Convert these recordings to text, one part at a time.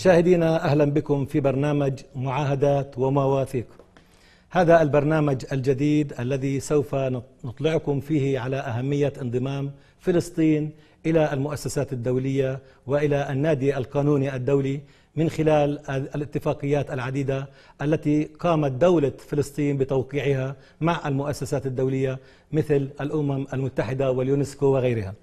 مشاهدينا اهلا بكم في برنامج معاهدات ومواثيق. هذا البرنامج الجديد الذي سوف نطلعكم فيه على اهميه انضمام فلسطين الى المؤسسات الدوليه والى النادي القانوني الدولي من خلال الاتفاقيات العديده التي قامت دوله فلسطين بتوقيعها مع المؤسسات الدوليه مثل الامم المتحده واليونسكو وغيرها.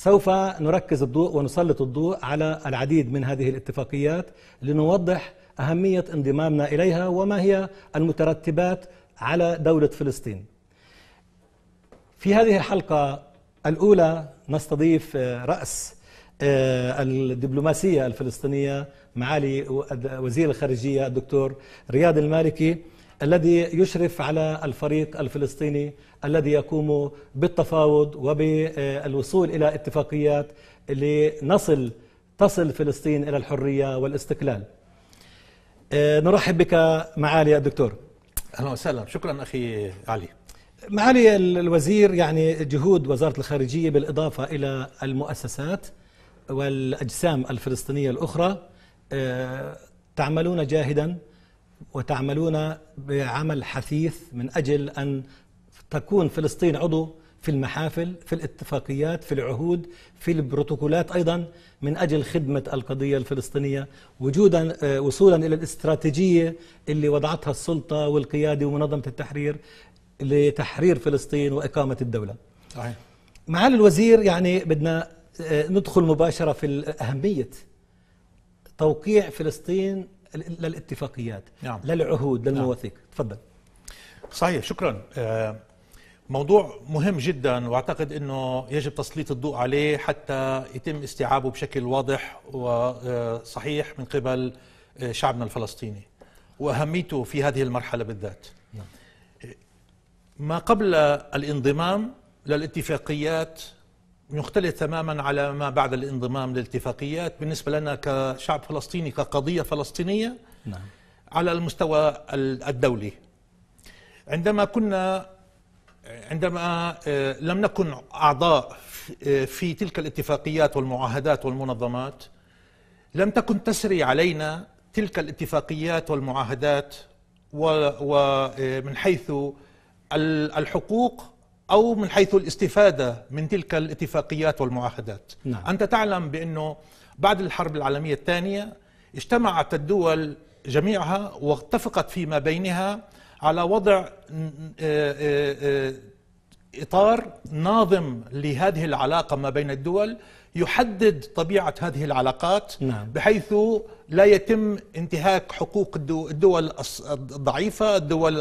سوف نركز الضوء ونسلط الضوء على العديد من هذه الاتفاقيات لنوضح أهمية انضمامنا إليها وما هي المترتبات على دولة فلسطين في هذه الحلقة الأولى نستضيف آه، رأس آه، الدبلوماسية الفلسطينية معالي وزير الخارجية الدكتور رياض المالكي الذي يشرف على الفريق الفلسطيني الذي يقوم بالتفاوض وبالوصول الى اتفاقيات لنصل تصل فلسطين الى الحريه والاستقلال. آه، نرحب بك معالي الدكتور. اهلا وسهلا، شكرا اخي علي. معالي الوزير يعني جهود وزاره الخارجيه بالاضافه الى المؤسسات والاجسام الفلسطينيه الاخرى آه، تعملون جاهدا وتعملون بعمل حثيث من أجل أن تكون فلسطين عضو في المحافل في الاتفاقيات في العهود في البروتوكولات أيضا من أجل خدمة القضية الفلسطينية وجودا آه، وصولا إلى الاستراتيجية اللي وضعتها السلطة والقيادة ومنظمة التحرير لتحرير فلسطين وإقامة الدولة صحيح. معالي الوزير يعني بدنا آه، ندخل مباشرة في أهمية توقيع فلسطين للاتفاقيات نعم. للعهود نعم. للمواثيق نعم. تفضل صحيح شكرا آه، موضوع مهم جدا واعتقد انه يجب تسليط الضوء عليه حتى يتم استيعابه بشكل واضح وصحيح آه، من قبل آه، شعبنا الفلسطيني واهميته في هذه المرحله بالذات. نعم. ما قبل الانضمام للاتفاقيات يختلف تماما على ما بعد الانضمام للاتفاقيات بالنسبة لنا كشعب فلسطيني كقضية فلسطينية نعم. على المستوى الدولي عندما كنا عندما آه، لم نكن أعضاء آه، في تلك الاتفاقيات والمعاهدات والمنظمات لم تكن تسري علينا تلك الاتفاقيات والمعاهدات ومن آه، حيث الحقوق أو من حيث الاستفادة من تلك الاتفاقيات والمعاهدات نعم. أنت تعلم بأنه بعد الحرب العالمية الثانية اجتمعت الدول جميعها واتفقت فيما بينها على وضع آه، آه، آه، إطار ناظم لهذه العلاقة ما بين الدول يحدد طبيعة هذه العلاقات نعم. بحيث لا يتم انتهاك حقوق الدول الضعيفة الدول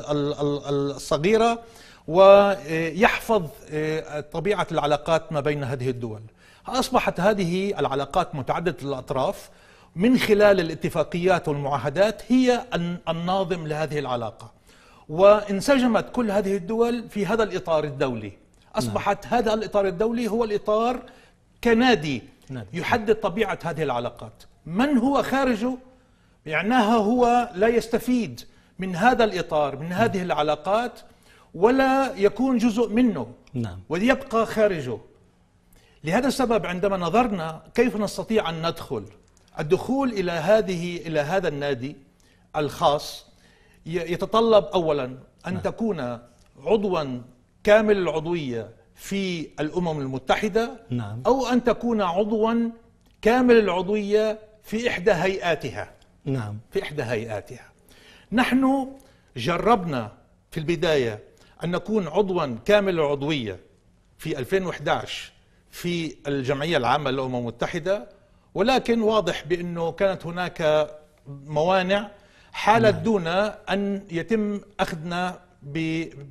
الصغيرة ويحفظ آه، طبيعة العلاقات ما بين هذه الدول أصبحت هذه العلاقات متعددة الأطراف من خلال الاتفاقيات والمعاهدات هي الناظم لهذه العلاقة وانسجمت كل هذه الدول في هذا الإطار الدولي نعم. أصبحت هذا الإطار الدولي هو الإطار كنادي يحدد طبيعة هذه العلاقات من هو خارجه معناها هو لا يستفيد من هذا الإطار من هذه العلاقات ولا يكون جزء منه نعم. وليبقى خارجه لهذا السبب عندما نظرنا كيف نستطيع أن ندخل الدخول إلى هذه إلى هذا النادي الخاص يتطلب أولا أن نعم. تكون عضوا كامل العضوية في الأمم المتحدة نعم. أو أن تكون عضوا كامل العضوية في إحدى هيئاتها نعم في إحدى هيئاتها نحن جربنا في البداية أن نكون عضوا كامل العضوية في 2011 في الجمعية العامة للأمم المتحدة ولكن واضح بأنه كانت هناك موانع حالت نعم. دون أن يتم أخذنا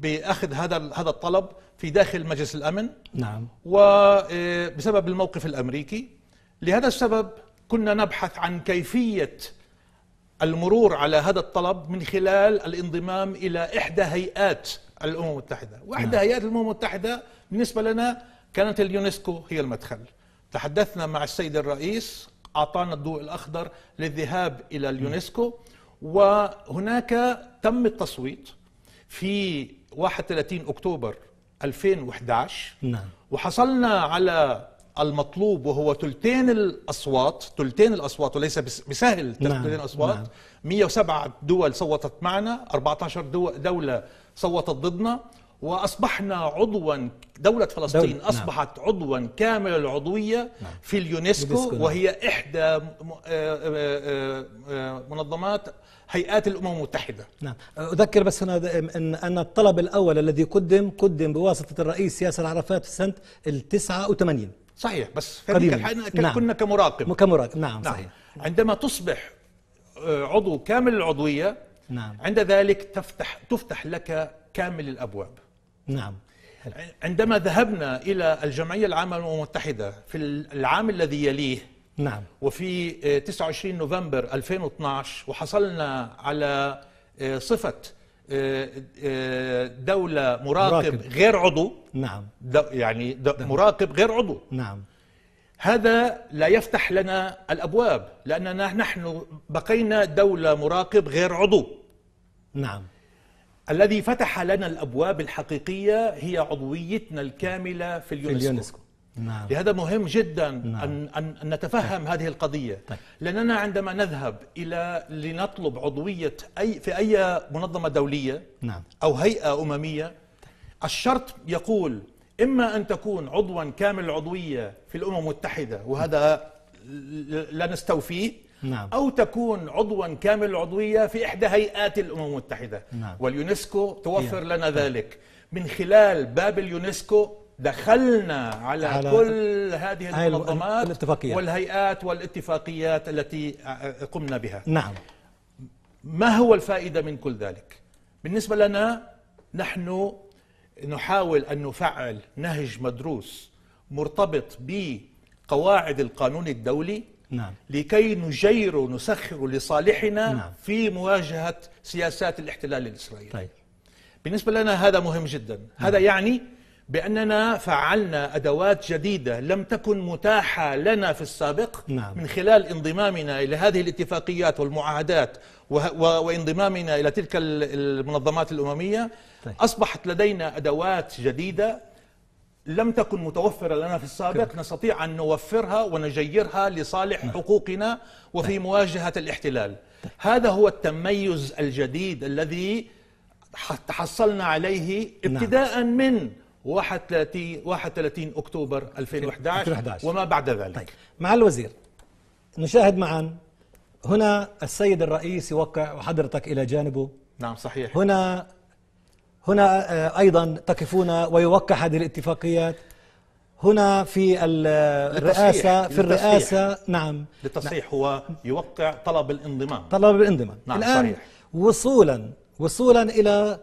باخذ هذا هذا الطلب في داخل مجلس الامن نعم وبسبب آه، الموقف الامريكي لهذا السبب كنا نبحث عن كيفيه المرور على هذا الطلب من خلال الانضمام الى احدى هيئات الامم المتحده نعم. واحدى هيئات الامم المتحده بالنسبه لنا كانت اليونسكو هي المدخل تحدثنا مع السيد الرئيس اعطانا الضوء الاخضر للذهاب الى نعم. اليونسكو وهناك تم التصويت في 31 اكتوبر 2011 نعم وحصلنا على المطلوب وهو ثلثين الاصوات ثلثين الاصوات وليس بسهل نعم. ثلثين الاصوات نعم. 107 دول صوتت معنا 14 دولة صوتت ضدنا واصبحنا عضوا دوله فلسطين دولة نعم. اصبحت نعم. عضوا كامل العضويه نعم. في اليونسكو نعم. وهي احدى آه، آه، آه، منظمات هيئات الامم المتحده نعم اذكر بس هنا ان ان الطلب الاول الذي قدم قدم بواسطه الرئيس ياسر عرفات في سنه ال 89 صحيح بس نعم. كنا كمراقب كمراقب نعم, نعم صحيح عندما تصبح عضو كامل العضويه نعم عند ذلك تفتح تفتح لك كامل الابواب نعم عندما ذهبنا الى الجمعيه العامه للامم المتحده في العام الذي يليه نعم وفي 29 آه، نوفمبر 2012 وحصلنا على آه، صفه آه، دولة مراقب, مراقب. غير عضو نعم يعني نعم. مراقب غير عضو نعم هذا لا يفتح لنا الابواب لاننا نحن بقينا دوله مراقب غير عضو نعم الذي فتح لنا الابواب الحقيقيه هي عضويتنا الكامله في اليونسكو, في اليونسكو. نعم. لهذا مهم جدا نعم. أن, أن نتفهم طيب. هذه القضية طيب. لأننا عندما نذهب إلى لنطلب عضوية أي في أي منظمة دولية نعم. أو هيئة أممية طيب. الشرط يقول إما أن تكون عضوا كامل العضوية في الأمم المتحدة وهذا لا نستوفيه نعم. أو تكون عضوا كامل العضوية في إحدى هيئات الأمم المتحدة نعم. واليونسكو توفر يعني. لنا ذلك من خلال باب اليونسكو دخلنا على, على كل هذه المنظمات والهيئات والاتفاقيات التي قمنا بها نعم ما هو الفائدة من كل ذلك؟ بالنسبة لنا نحن نحاول أن نفعل نهج مدروس مرتبط بقواعد القانون الدولي نعم. لكي نجير ونسخر لصالحنا نعم. في مواجهة سياسات الاحتلال الإسرائيلي طيب. بالنسبة لنا هذا مهم جدا نعم. هذا يعني بأننا فعلنا أدوات جديدة لم تكن متاحة لنا في السابق نعم. من خلال انضمامنا إلى هذه الاتفاقيات والمعاهدات وانضمامنا إلى تلك المنظمات الأممية طيب. أصبحت لدينا أدوات جديدة لم تكن متوفرة لنا في السابق كده. نستطيع أن نوفرها ونجيرها لصالح نعم. حقوقنا وفي طيب. مواجهة الاحتلال طيب. هذا هو التميز الجديد الذي تحصلنا عليه نعم. ابتداء نعم. من 31 اكتوبر 2011, وما بعد ذلك طيب مع الوزير نشاهد معا هنا السيد الرئيس يوقع وحضرتك الى جانبه نعم صحيح هنا هنا آه، ايضا تقفون ويوقع هذه الاتفاقيات هنا في الرئاسة في الرئاسة للتصحيح نعم للتصحيح هو يوقع طلب الانضمام طلب الانضمام نعم الآن صحيح وصولا وصولا إلى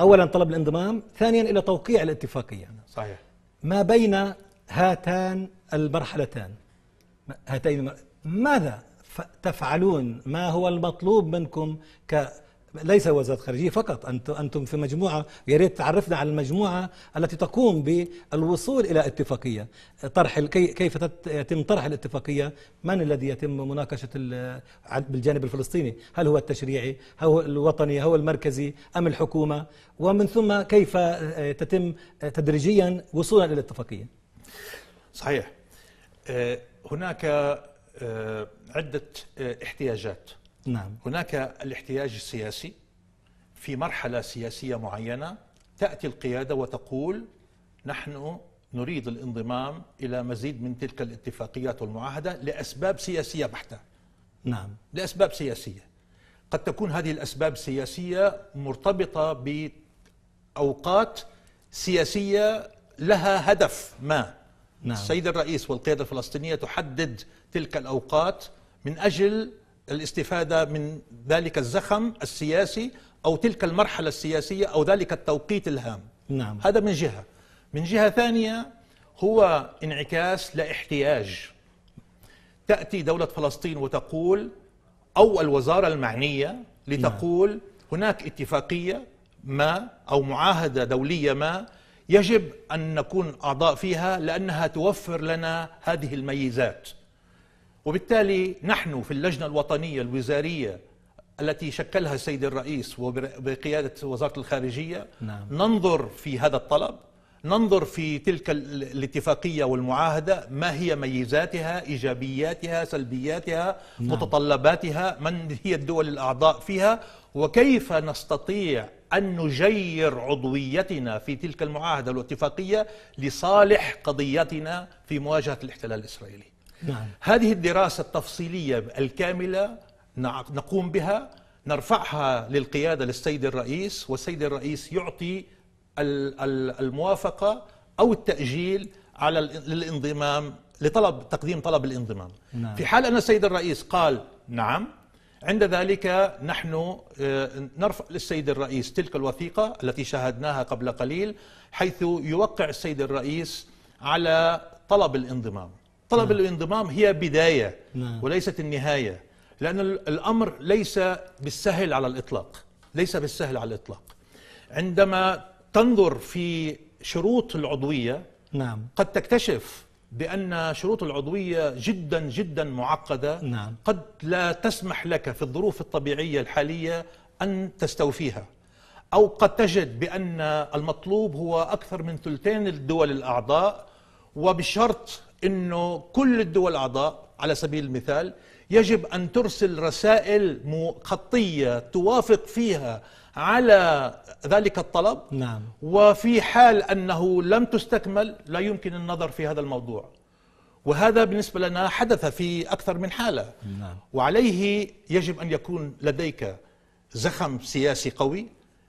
أولا طلب الانضمام ثانيا إلى توقيع الاتفاقية صحيح ما بين هاتان المرحلتان هاتين المرحلتان. ماذا تفعلون ما هو المطلوب منكم ليس وزارة خارجية فقط أنتم في مجموعة يا ريت تعرفنا على المجموعة التي تقوم بالوصول إلى اتفاقية طرح كيف يتم طرح الاتفاقية من الذي يتم مناقشة بالجانب الفلسطيني هل هو التشريعي هل هو الوطني هو المركزي أم الحكومة ومن ثم كيف آه، تتم تدريجيا وصولا إلى الاتفاقية صحيح آه، هناك آه، عدة احتياجات نعم. هناك الاحتياج السياسي في مرحلة سياسية معينة تأتي القيادة وتقول نحن نريد الانضمام إلى مزيد من تلك الاتفاقيات والمعاهدة لأسباب سياسية بحتة نعم لأسباب سياسية قد تكون هذه الأسباب السياسية مرتبطة بأوقات سياسية لها هدف ما نعم. السيد الرئيس والقيادة الفلسطينية تحدد تلك الأوقات من أجل الاستفادة من ذلك الزخم السياسي أو تلك المرحلة السياسية أو ذلك التوقيت الهام نعم. هذا من جهة من جهة ثانية هو انعكاس لاحتياج تأتي دولة فلسطين وتقول أو الوزارة المعنية لتقول نعم. هناك اتفاقية ما أو معاهدة دولية ما يجب أن نكون أعضاء فيها لأنها توفر لنا هذه الميزات وبالتالي نحن في اللجنة الوطنية الوزارية التي شكلها السيد الرئيس وبقيادة وزارة الخارجية نعم. ننظر في هذا الطلب ننظر في تلك الاتفاقية والمعاهدة ما هي ميزاتها إيجابياتها سلبياتها نعم. متطلباتها من هي الدول الأعضاء فيها وكيف نستطيع أن نجير عضويتنا في تلك المعاهدة والاتفاقية لصالح قضيتنا في مواجهة الاحتلال الإسرائيلي نعم. هذه الدراسة التفصيلية الكاملة نقوم بها نرفعها للقيادة للسيد الرئيس والسيد الرئيس يعطي الموافقة أو التأجيل على الانضمام لطلب تقديم طلب الانضمام نعم. في حال أن السيد الرئيس قال نعم عند ذلك نحن آه، نرفع للسيد الرئيس تلك الوثيقة التي شاهدناها قبل قليل حيث يوقع السيد الرئيس على طلب الانضمام طلب نعم. الانضمام هي بداية نعم. وليست النهاية لأن الأمر ليس بالسهل على الإطلاق ليس بالسهل على الإطلاق عندما تنظر في شروط العضوية نعم. قد تكتشف بأن شروط العضوية جدا جدا معقدة نعم. قد لا تسمح لك في الظروف الطبيعية الحالية أن تستوفيها أو قد تجد بأن المطلوب هو أكثر من ثلثين الدول الأعضاء وبشرط انه كل الدول الاعضاء على سبيل المثال يجب ان ترسل رسائل خطيه توافق فيها على ذلك الطلب نعم وفي حال انه لم تستكمل لا يمكن النظر في هذا الموضوع وهذا بالنسبه لنا حدث في اكثر من حاله نعم. وعليه يجب ان يكون لديك زخم سياسي قوي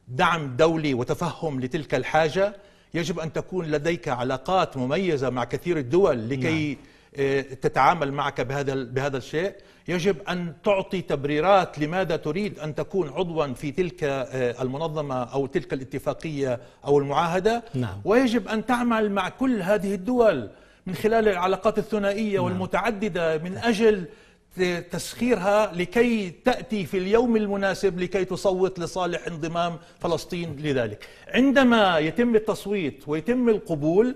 دعم دولي وتفهم لتلك الحاجه يجب أن تكون لديك علاقات مميزة مع كثير الدول لكي نعم. آه، تتعامل معك بهذا بهذا الشيء يجب ان تعطي تبريرات لماذا تريد ان تكون عضوا في تلك آه، المنظمه او تلك الاتفاقيه او المعاهده نعم. ويجب ان تعمل مع كل هذه الدول من خلال العلاقات الثنائيه نعم. والمتعدده من اجل تسخيرها لكي تأتي في اليوم المناسب لكي تصوت لصالح انضمام فلسطين لذلك عندما يتم التصويت ويتم القبول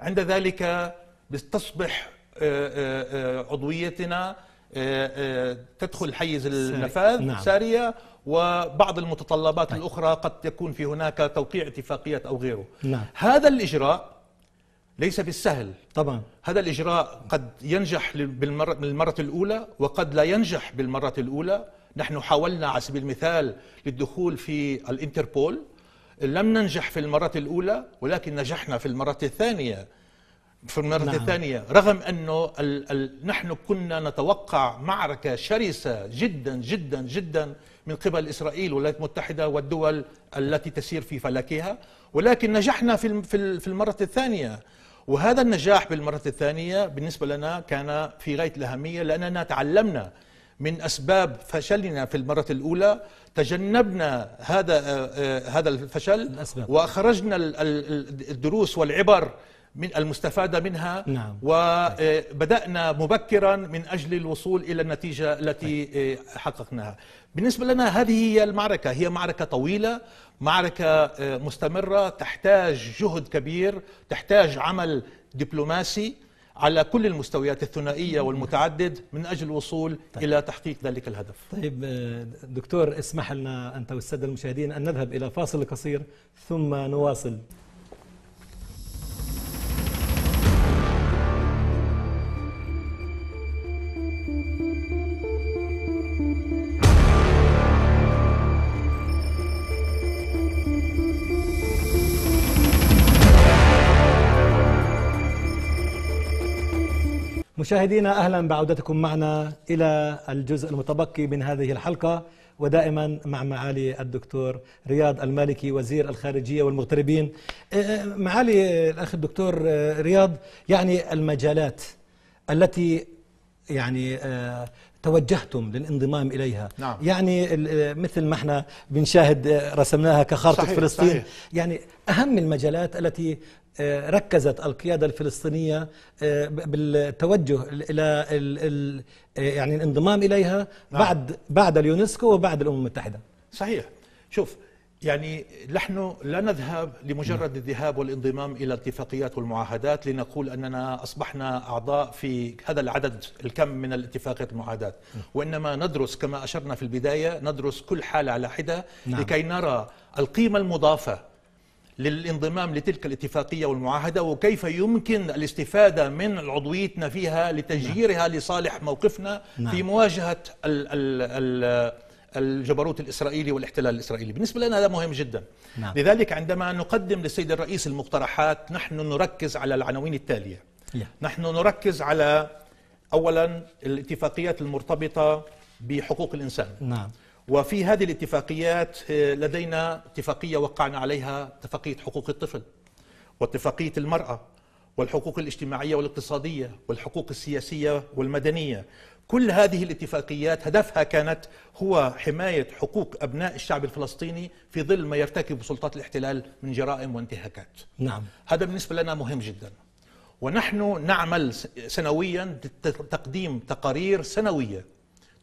عند ذلك تصبح آه، آه، آه، عضويتنا تدخل حيز النفاذ نعم. سارية وبعض المتطلبات نعم. الأخرى قد يكون في هناك توقيع اتفاقيات أو غيره نعم. هذا الإجراء ليس بالسهل طبعا هذا الإجراء قد ينجح بالمرة الأولى وقد لا ينجح بالمرة الأولى نحن حاولنا على سبيل المثال للدخول في الانتربول لم ننجح في المرة الأولى ولكن نجحنا في المرة الثانية في المرة نعم. الثانية رغم أنه الـ الـ نحن كنا نتوقع معركة شرسة جدا جدا جدا من قبل إسرائيل والولايات المتحدة والدول التي تسير في فلكها ولكن نجحنا في في المرة الثانية وهذا النجاح بالمرة الثانية بالنسبة لنا كان في غاية الأهمية لأننا تعلمنا من أسباب فشلنا في المرة الأولى تجنبنا هذا آه، آه، هذا الفشل الأسباب. وأخرجنا الدروس والعبر من المستفادة منها نعم. وبدأنا آه، مبكرا من أجل الوصول إلى النتيجة التي آه، حققناها بالنسبة لنا هذه هي المعركة هي معركة طويلة معركة آه، مستمرة تحتاج جهد كبير تحتاج عمل دبلوماسي على كل المستويات الثنائية والمتعدد من أجل الوصول طيب. إلى تحقيق ذلك الهدف طيب دكتور اسمح لنا أنت والسادة المشاهدين أن نذهب إلى فاصل قصير ثم نواصل مشاهدينا أهلا بعودتكم معنا إلى الجزء المتبقي من هذه الحلقة ودائما مع معالي الدكتور رياض المالكي وزير الخارجية والمغتربين إيه، إيه، معالي الأخ الدكتور آه، رياض يعني المجالات التي يعني آه، توجهتم للانضمام اليها نعم. يعني مثل ما احنا بنشاهد آه، رسمناها كخارطه صحيح فلسطين صحيح. يعني اهم المجالات التي آه، ركزت القياده الفلسطينيه آه، بالتوجه الى يعني الانضمام اليها نعم. بعد بعد اليونسكو وبعد الامم المتحده صحيح شوف يعني نحن لا نذهب لمجرد الذهاب والانضمام الى الاتفاقيات والمعاهدات لنقول اننا اصبحنا اعضاء في هذا العدد الكم من الاتفاقيات والمعاهدات وانما ندرس كما اشرنا في البدايه ندرس كل حاله على حده نعم. لكي نرى القيمه المضافه للانضمام لتلك الاتفاقيه والمعاهده وكيف يمكن الاستفاده من عضويتنا فيها لتجييرها نعم. لصالح موقفنا نعم. في مواجهه ال ال ال الجبروت الإسرائيلي والاحتلال الإسرائيلي بالنسبة لنا هذا مهم جدا نعم. لذلك عندما نقدم للسيد الرئيس المقترحات نحن نركز على العناوين التالية يه. نحن نركز على أولا الاتفاقيات المرتبطة بحقوق الإنسان نعم. وفي هذه الاتفاقيات آه، لدينا اتفاقية وقعنا عليها اتفاقية حقوق الطفل واتفاقية المرأة والحقوق الاجتماعية والاقتصادية والحقوق السياسية والمدنية كل هذه الاتفاقيات هدفها كانت هو حماية حقوق أبناء الشعب الفلسطيني في ظل ما يرتكب سلطات الاحتلال من جرائم وانتهاكات نعم هذا بالنسبة لنا مهم جدا ونحن نعمل سنويا تقديم تقارير سنوية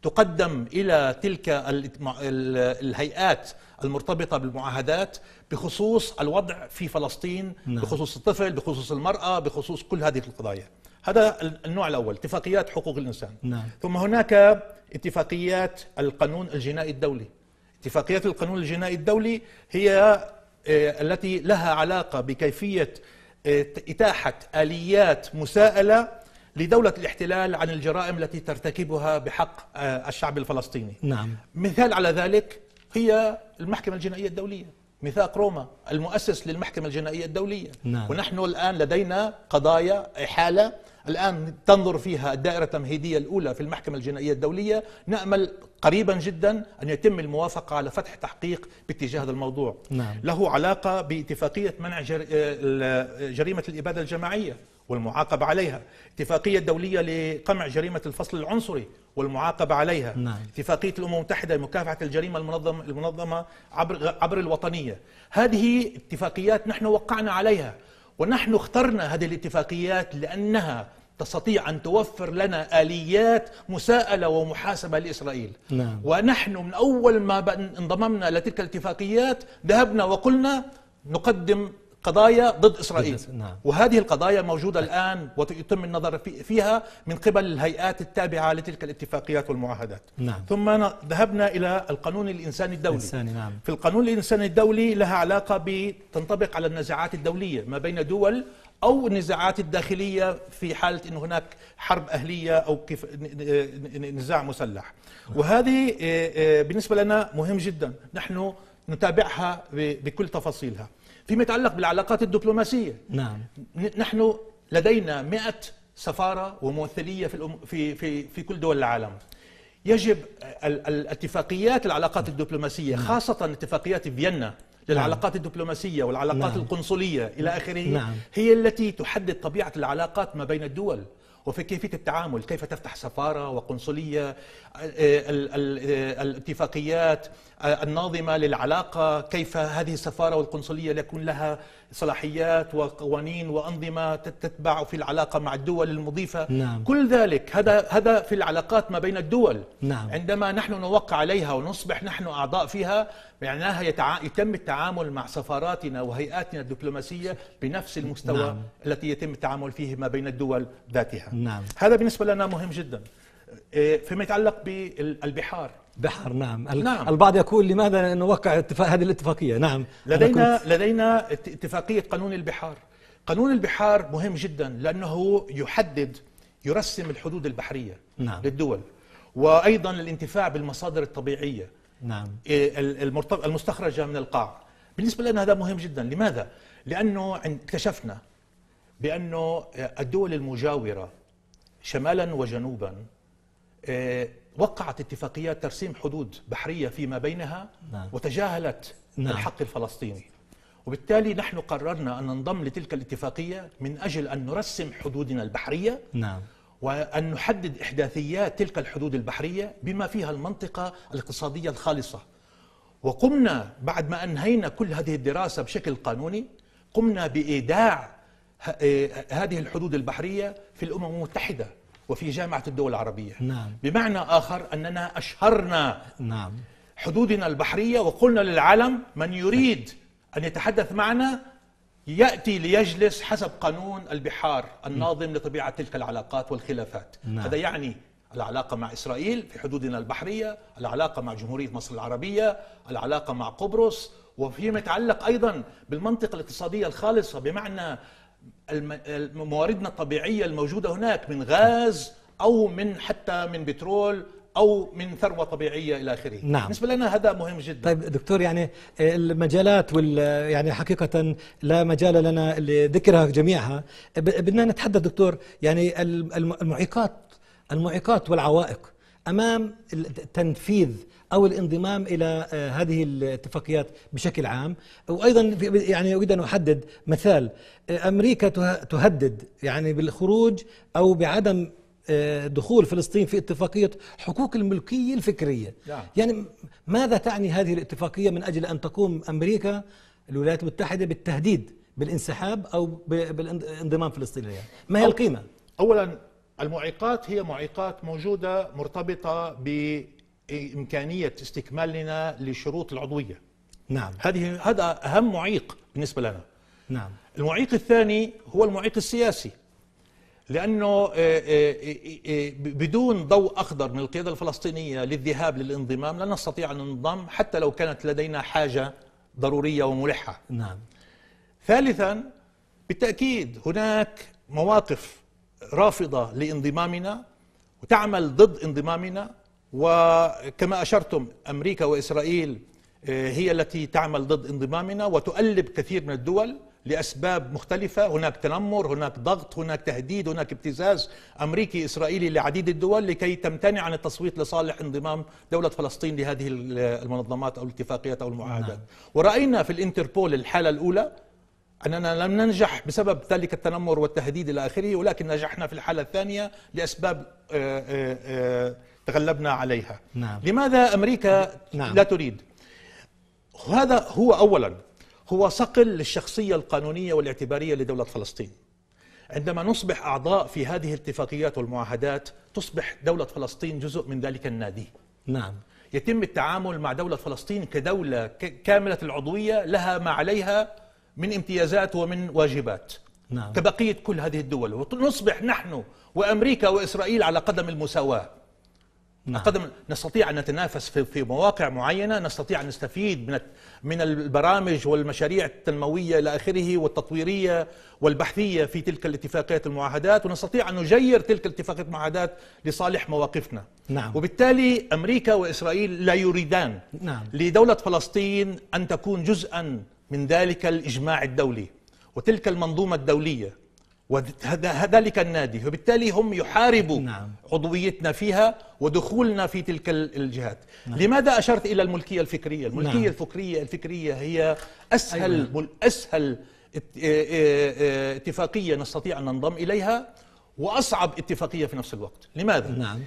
تقدم إلى تلك الهيئات المرتبطة بالمعاهدات بخصوص الوضع في فلسطين نعم. بخصوص الطفل بخصوص المرأة بخصوص كل هذه القضايا هذا النوع الأول اتفاقيات حقوق الإنسان نعم. ثم هناك اتفاقيات القانون الجنائي الدولي اتفاقيات القانون الجنائي الدولي هي آه، التي لها علاقة بكيفية آه، إتاحة آليات مساءلة لدولة الاحتلال عن الجرائم التي ترتكبها بحق آه، الشعب الفلسطيني نعم. مثال على ذلك هي المحكمة الجنائية الدولية ميثاق روما المؤسس للمحكمة الجنائية الدولية نعم. ونحن الآن لدينا قضايا إحالة الآن تنظر فيها الدائرة التمهيدية الأولى في المحكمة الجنائية الدولية نأمل قريبا جدا أن يتم الموافقة على فتح تحقيق باتجاه هذا الموضوع نعم. له علاقة باتفاقية منع جر... جريمة الإبادة الجماعية والمعاقبة عليها اتفاقية دولية لقمع جريمة الفصل العنصري والمعاقبة عليها نعم. اتفاقية الأمم المتحدة لمكافحة الجريمة المنظمة, المنظمة عبر, عبر الوطنية هذه اتفاقيات نحن وقعنا عليها ونحن اخترنا هذه الاتفاقيات لأنها تستطيع أن توفر لنا آليات مساءلة ومحاسبة لإسرائيل نعم. ونحن من أول ما انضممنا لتلك الاتفاقيات ذهبنا وقلنا نقدم قضايا ضد إسرائيل نعم. وهذه القضايا موجودة الآن ويتم النظر فيها من قبل الهيئات التابعة لتلك الاتفاقيات والمعاهدات نعم. ثم ذهبنا إلى القانون الإنساني الدولي الإنساني نعم. في القانون الإنساني الدولي لها علاقة بتنطبق على النزاعات الدولية ما بين دول أو النزاعات الداخلية في حالة أن هناك حرب أهلية أو كيف نزاع مسلح وهذه آه، آه، بالنسبة لنا مهم جدا نحن نتابعها بكل تفاصيلها فيما يتعلق بالعلاقات الدبلوماسية نعم نحن لدينا 100 سفارة وممثلية في, الأم... في, في, في كل دول العالم يجب الاتفاقيات العلاقات الدبلوماسية نعم. خاصة اتفاقيات فيينا للعلاقات نعم. الدبلوماسية والعلاقات نعم. القنصلية إلى آخره نعم. هي التي تحدد طبيعة العلاقات ما بين الدول وفي كيفية التعامل كيف تفتح سفارة وقنصلية الاتفاقيات الناظمه للعلاقه كيف هذه السفاره والقنصليه يكون لها صلاحيات وقوانين وانظمه تتبع في العلاقه مع الدول المضيفه نعم. كل ذلك هذا هذا في العلاقات ما بين الدول نعم. عندما نحن نوقع عليها ونصبح نحن اعضاء فيها معناها يتع... يتم التعامل مع سفاراتنا وهيئاتنا الدبلوماسيه بنفس المستوى نعم. التي يتم التعامل فيه ما بين الدول ذاتها نعم. هذا بالنسبه لنا مهم جدا إيه، فيما يتعلق بالبحار بحر نعم. نعم البعض يقول لماذا نوقع اتفاق هذه الاتفاقيه نعم لدينا لدينا اتفاقيه قانون البحار قانون البحار مهم جدا لانه يحدد يرسم الحدود البحريه نعم. للدول وايضا الانتفاع بالمصادر الطبيعيه نعم إيه، المستخرجه من القاع بالنسبه لنا هذا مهم جدا لماذا لانه اكتشفنا بانه الدول المجاوره شمالا وجنوبا آه، وقعت اتفاقيات ترسيم حدود بحرية فيما بينها نعم. وتجاهلت نعم. الحق الفلسطيني وبالتالي نحن قررنا أن ننضم لتلك الاتفاقية من أجل أن نرسم حدودنا البحرية نعم. وأن نحدد إحداثيات تلك الحدود البحرية بما فيها المنطقة الاقتصادية الخالصة وقمنا بعد ما أنهينا كل هذه الدراسة بشكل قانوني قمنا بإيداع آه، هذه الحدود البحرية في الأمم المتحدة وفي جامعة الدول العربية نعم. بمعنى آخر أننا أشهرنا نعم. حدودنا البحرية وقلنا للعالم من يريد أن يتحدث معنا يأتي ليجلس حسب قانون البحار الناظم لطبيعة تلك العلاقات والخلافات نعم. هذا يعني العلاقة مع إسرائيل في حدودنا البحرية العلاقة مع جمهورية مصر العربية العلاقة مع قبرص وفيما يتعلق أيضا بالمنطقة الاقتصادية الخالصة بمعنى مواردنا الطبيعية الموجودة هناك من غاز أو من حتى من بترول او من ثروه طبيعيه الى اخره نعم. بالنسبه لنا هذا مهم جدا طيب دكتور يعني المجالات وال يعني حقيقه لا مجال لنا لذكرها جميعها بدنا نتحدث دكتور يعني المعيقات المعيقات والعوائق امام تنفيذ أو الانضمام إلى آه، هذه الاتفاقيات بشكل عام وأيضا يعني أريد أن أحدد مثال آه، أمريكا تهدد يعني بالخروج أو بعدم آه، دخول فلسطين في اتفاقية حقوق الملكية الفكرية نعم. يعني ماذا تعني هذه الاتفاقية من أجل أن تقوم أمريكا الولايات المتحدة بالتهديد بالانسحاب أو بالانضمام فلسطين إليها ما هي القيمة؟ أولا المعيقات هي معيقات موجودة مرتبطة ب إمكانية استكمالنا لشروط العضوية نعم هذه هذا أهم معيق بالنسبة لنا نعم المعيق الثاني هو المعيق السياسي لأنه آه، آه، آه، بدون ضوء أخضر من القيادة الفلسطينية للذهاب للانضمام لن نستطيع أن ننضم حتى لو كانت لدينا حاجة ضرورية وملحة نعم ثالثا بالتأكيد هناك مواقف رافضة لانضمامنا وتعمل ضد انضمامنا وكما أشرتم أمريكا وإسرائيل آه، هي التي تعمل ضد انضمامنا وتؤلب كثير من الدول لأسباب مختلفة هناك تنمر هناك ضغط هناك تهديد هناك ابتزاز أمريكي إسرائيلي لعديد الدول لكي تمتنع عن التصويت لصالح انضمام دولة فلسطين لهذه المنظمات أو الاتفاقيات أو المعاهدات نعم. ورأينا في الانتربول الحالة الأولى أننا لم ننجح بسبب ذلك التنمر والتهديد إلى آخره ولكن نجحنا في الحالة الثانية لأسباب آآ آه، آآ آه، تغلبنا عليها نعم. لماذا أمريكا نعم. لا تريد هذا هو أولا هو صقل للشخصية القانونية والاعتبارية لدولة فلسطين عندما نصبح أعضاء في هذه الاتفاقيات والمعاهدات تصبح دولة فلسطين جزء من ذلك النادي نعم يتم التعامل مع دولة فلسطين كدولة كاملة العضوية لها ما عليها من امتيازات ومن واجبات نعم. كبقية كل هذه الدول ونصبح نحن وأمريكا وإسرائيل على قدم المساواة نعم. نستطيع ان نتنافس في, في مواقع معينه نستطيع ان نستفيد من من البرامج والمشاريع التنمويه الى اخره والتطويريه والبحثيه في تلك الاتفاقيات المعاهدات ونستطيع ان نجير تلك الاتفاقيات المعاهدات لصالح مواقفنا نعم. وبالتالي امريكا واسرائيل لا يريدان نعم. لدوله فلسطين ان تكون جزءا من ذلك الاجماع الدولي وتلك المنظومه الدوليه وذلك النادي وبالتالي هم يحاربوا نعم. عضويتنا فيها ودخولنا في تلك الجهات نعم. لماذا أشرت إلى الملكية الفكرية الملكية نعم. الفكرية الفكرية هي أسهل أيوة. أسهل اتفاقية نستطيع أن ننضم إليها وأصعب اتفاقية في نفس الوقت لماذا؟ نعم.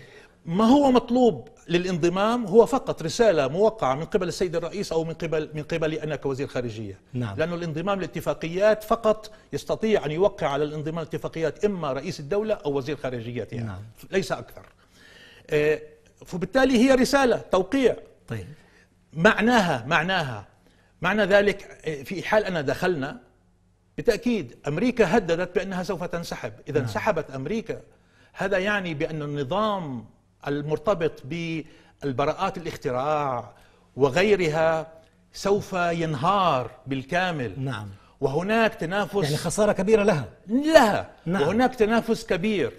ما هو مطلوب للانضمام هو فقط رسالة موقعة من قبل السيد الرئيس أو من قبل من قبلي أنا كوزير خارجية نعم. لأنه الانضمام لاتفاقيات فقط يستطيع أن يوقع على الانضمام لاتفاقيات إما رئيس الدولة أو وزير خارجيتها يعني. نعم. ليس أكثر آه، فبالتالي هي رسالة توقيع طيب. معناها معناها معنى ذلك آه، في حال أن دخلنا بالتأكيد أمريكا هددت بأنها سوف تنسحب إذا نعم. انسحبت أمريكا هذا يعني بأن النظام المرتبط بالبراءات الاختراع وغيرها سوف ينهار بالكامل نعم وهناك تنافس يعني خسارة كبيرة لها لها نعم. وهناك تنافس كبير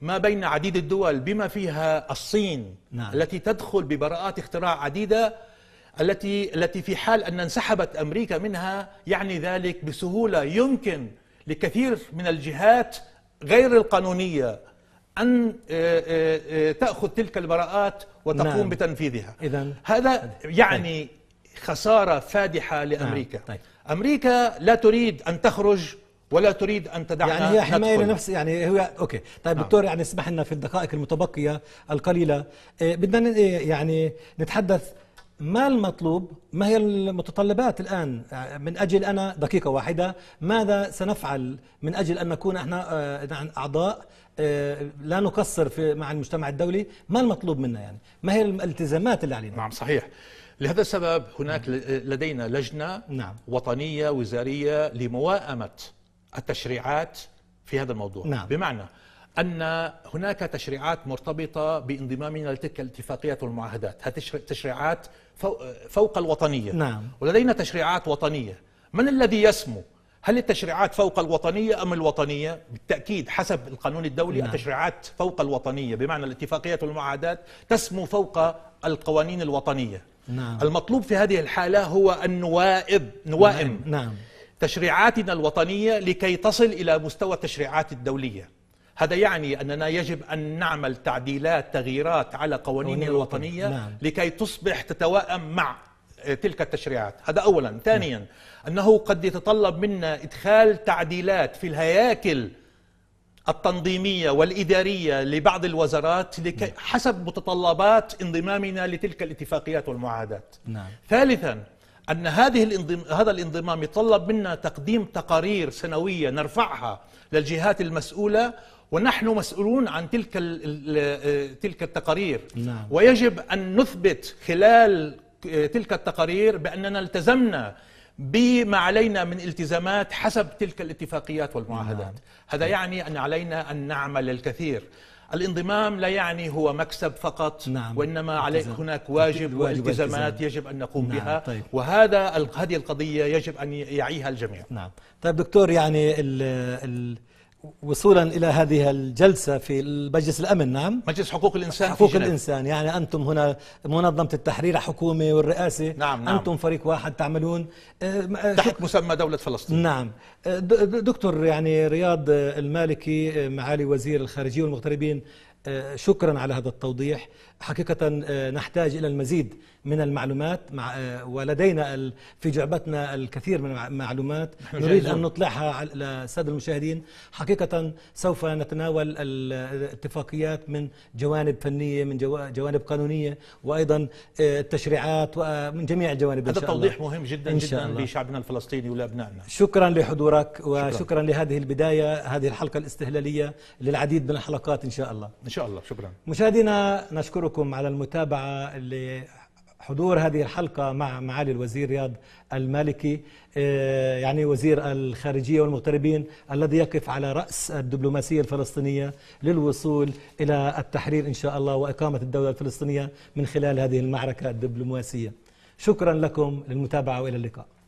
ما بين عديد الدول بما فيها الصين نعم. التي تدخل ببراءات اختراع عديدة التي التي في حال أن انسحبت أمريكا منها يعني ذلك بسهولة يمكن لكثير من الجهات غير القانونية أن آه، آه، آه، تأخذ تلك البراءات وتقوم نعم. بتنفيذها إذن هذا طيب. يعني خسارة فادحة لأمريكا نعم. طيب. أمريكا لا تريد أن تخرج ولا تريد ان تدعنا يعني هي حمايه لنفس يعني هو اوكي طيب نعم. دكتور يعني اسمح لنا في الدقائق المتبقيه القليله بدنا يعني نتحدث ما المطلوب ما هي المتطلبات الآن آه، من أجل أنا دقيقة واحدة ماذا سنفعل من أجل أن نكون احنا آه، أعضاء آه، لا نقصر في مع المجتمع الدولي ما المطلوب منا يعني ما هي الالتزامات اللي علينا نعم صحيح لهذا السبب هناك نعم. لدينا لجنة نعم. وطنية وزارية لمواءمة التشريعات في هذا الموضوع نعم. بمعنى أن هناك تشريعات مرتبطة بانضمامنا لتلك الاتفاقيات والمعاهدات هذه تشريعات فوق الوطنية نعم. ولدينا تشريعات وطنية من الذي يسمو؟ هل التشريعات فوق الوطنية أم الوطنية؟ بالتأكيد حسب القانون الدولي نعم. التشريعات فوق الوطنية بمعنى الاتفاقيات والمعاهدات تسمو فوق القوانين الوطنية نعم. المطلوب في هذه الحالة هو أن نوائب نوائم نعم. نعم. تشريعاتنا الوطنية لكي تصل إلى مستوى التشريعات الدولية هذا يعني أننا يجب أن نعمل تعديلات تغييرات على قوانين الوطنية نعم. لكي تصبح تتوائم مع تلك التشريعات هذا أولا ثانيا نعم. أنه قد يتطلب منا إدخال تعديلات في الهياكل التنظيمية والإدارية لبعض الوزارات لكي نعم. حسب متطلبات انضمامنا لتلك الاتفاقيات والمعاهدات نعم. ثالثا أن هذه الانضم... هذا الانضمام يتطلب منا تقديم تقارير سنوية نرفعها للجهات المسؤولة ونحن مسؤولون عن تلك آه، تلك التقارير نعم. ويجب ان نثبت خلال تلك التقارير باننا التزمنا بما علينا من التزامات حسب تلك الاتفاقيات والمعاهدات نعم. هذا يعني ان علينا ان نعمل الكثير الانضمام لا يعني هو مكسب فقط نعم. وانما عليك هناك واجب والتزامات يجب ان نقوم نعم. بها طيب. وهذا هذه القضيه يجب ان يعيها الجميع نعم طيب دكتور يعني ال ال وصولا إلى هذه الجلسة في مجلس الأمن نعم مجلس حقوق الإنسان حقوق في الإنسان يعني أنتم هنا منظمة التحرير حكومه والرئاسة نعم نعم أنتم فريق واحد تعملون أه، تحت مسمى دولة فلسطين نعم أه، دكتور يعني رياض المالكي أه، معالي وزير الخارجية والمغتربين شكرا على هذا التوضيح حقيقة آه، نحتاج إلى المزيد من المعلومات مع آه، ولدينا في جعبتنا الكثير من المعلومات نريد أن نطلعها لسادة المشاهدين حقيقة سوف نتناول الاتفاقيات من جوانب فنية من جوانب قانونية وأيضا آه، التشريعات ومن جميع الجوانب هذا توضيح مهم جدا إن شاء جدا لشعبنا الفلسطيني ولأبنائنا شكرا لحضورك وشكرا شكرا لهذه البداية هذه الحلقة الاستهلالية للعديد من الحلقات إن شاء الله إن شاء الله شكرا مشاهدينا نشكرك أشكركم على المتابعة لحضور هذه الحلقة مع معالي الوزير رياض المالكي آه، يعني وزير الخارجية والمغتربين الذي يقف على رأس الدبلوماسية الفلسطينية للوصول إلى التحرير إن شاء الله وإقامة الدولة الفلسطينية من خلال هذه المعركة الدبلوماسية شكرا لكم للمتابعة وإلى اللقاء